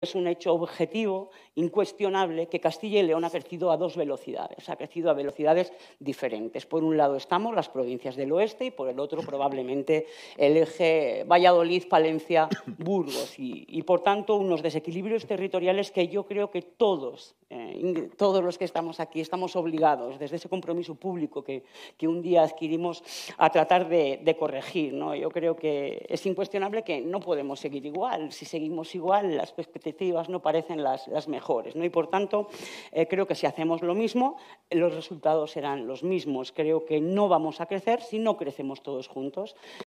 Es un hecho objetivo, incuestionable, que Castilla y León ha crecido a dos velocidades, ha crecido a velocidades diferentes. Por un lado estamos las provincias del oeste y por el otro probablemente el eje Valladolid, Palencia, Burgos. Y, y por tanto unos desequilibrios territoriales que yo creo que todos, eh, todos los que estamos aquí, estamos obligados desde ese compromiso público que, que un día adquirimos a tratar de, corregir. ¿no? Yo creo que es incuestionable que no podemos seguir igual. Si seguimos igual, las perspectivas no parecen las, mejores. ¿no? Y por tanto, eh, creo que si hacemos lo mismo, los resultados serán los mismos. Creo que no vamos a crecer si no crecemos todos juntos.